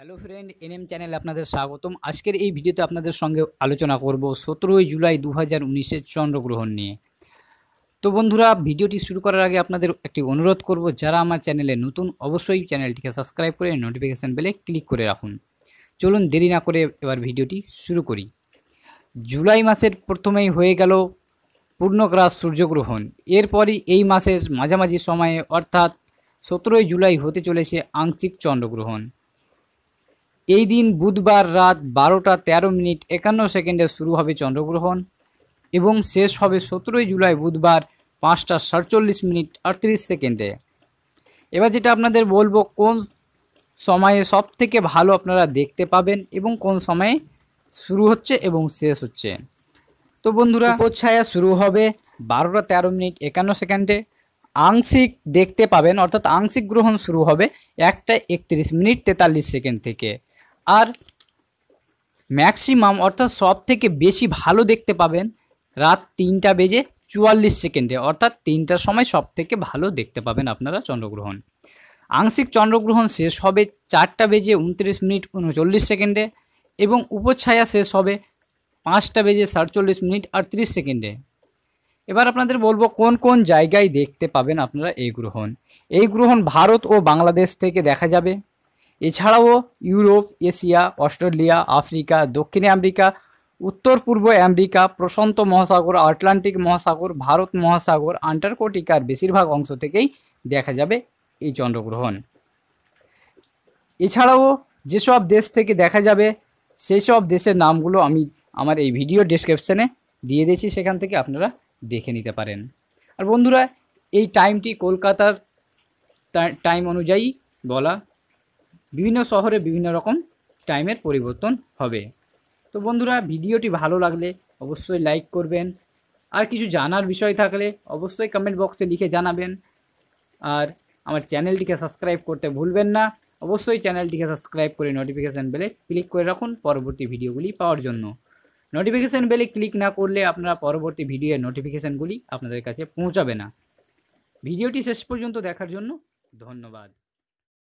hello friend N M channel আপনাদের স্বাগতম আজকের এই ভিডিওতে আপনাদের সঙ্গে আলোচনা করব সতেরোই জুলাই দু হাজার উনিশের চন্দ্রগ্রহণ নিয়ে তো বন্ধুরা ভিডিওটি শুরু করার আগে আপনাদের একটি অনুরোধ করব যারা আমার চ্যানেলে নতুন অবশ্যই চ্যানেলটিকে সাবস্ক্রাইব করে নোটিফিকেশান বেলে ক্লিক করে রাখুন চলুন দেরি না করে এবার ভিডিওটি শুরু করি জুলাই মাসের প্রথমেই হয়ে গেল পূর্ণগ্রাস সূর্যগ্রহণ এরপরই এই মাসের মাঝামাঝি সময়ে অর্থাৎ সতেরোই জুলাই হতে চলেছে আংশিক চন্দ্রগ্রহণ এই দিন বুধবার রাত বারোটা তেরো মিনিট একান্ন সেকেন্ডে শুরু হবে চন্দ্রগ্রহণ এবং শেষ হবে সতেরোই জুলাই বুধবার পাঁচটা সাতচল্লিশ মিনিট আটত্রিশ সেকেন্ডে এবার যেটা আপনাদের বলবো কোন সময়ে সব থেকে ভালো আপনারা দেখতে পাবেন এবং কোন সময়ে শুরু হচ্ছে এবং শেষ হচ্ছে তো বন্ধুরা উপচ্ছায়া শুরু হবে বারোটা তেরো মিনিট একান্ন সেকেন্ডে আংশিক দেখতে পাবেন অর্থাৎ আংশিক গ্রহণ শুরু হবে একটা একত্রিশ মিনিট তেতাল্লিশ সেকেন্ড থেকে আর ম্যাক্সিমাম অর্থাৎ সব থেকে বেশি ভালো দেখতে পাবেন রাত তিনটা বেজে চুয়াল্লিশ সেকেন্ডে অর্থাৎ তিনটার সময় সব থেকে ভালো দেখতে পাবেন আপনারা চন্দ্রগ্রহণ আংশিক চন্দ্রগ্রহণ শেষ হবে চারটা বেজে উনত্রিশ মিনিট উনচল্লিশ সেকেন্ডে এবং উপছায়া শেষ হবে পাঁচটা বেজে সাতচল্লিশ মিনিট আর ত্রিশ সেকেন্ডে এবার আপনাদের বলবো কোন কোন জায়গায় দেখতে পাবেন আপনারা এই গ্রহণ এই গ্রহণ ভারত ও বাংলাদেশ থেকে দেখা যাবে এছাড়াও ইউরোপ এশিয়া অস্ট্রেলিয়া আফ্রিকা দক্ষিণ আমেরিকা উত্তর পূর্ব আমেরিকা প্রশান্ত মহাসাগর আটলান্টিক মহাসাগর ভারত মহাসাগর আন্টার্কটিকার বেশিরভাগ অংশ থেকেই দেখা যাবে এই চন্দ্রগ্রহণ এছাড়াও যেসব দেশ থেকে দেখা যাবে সেই সব দেশের নামগুলো আমি আমার এই ভিডিও ডিসক্রিপশানে দিয়ে দিয়েছি সেখান থেকে আপনারা দেখে নিতে পারেন আর বন্ধুরা এই টাইমটি কলকাতার টাইম অনুযায়ী বলা বিভিন্ন শহরে বিভিন্ন রকম টাইমের পরিবর্তন হবে তো বন্ধুরা ভিডিওটি ভালো লাগলে অবশ্যই লাইক করবেন আর কিছু জানার বিষয় থাকলে অবশ্যই কমেন্ট বক্সে লিখে জানাবেন আর আমার চ্যানেলটিকে সাবস্ক্রাইব করতে ভুলবেন না অবশ্যই চ্যানেলটিকে সাবস্ক্রাইব করে নোটিফিকেশান বেলে ক্লিক করে রাখুন পরবর্তী ভিডিওগুলি পাওয়ার জন্য নোটিফিকেশান বেলে ক্লিক না করলে আপনারা পরবর্তী ভিডিওর নোটিফিকেশানগুলি আপনাদের কাছে পৌঁছাবে না ভিডিওটি শেষ পর্যন্ত দেখার জন্য ধন্যবাদ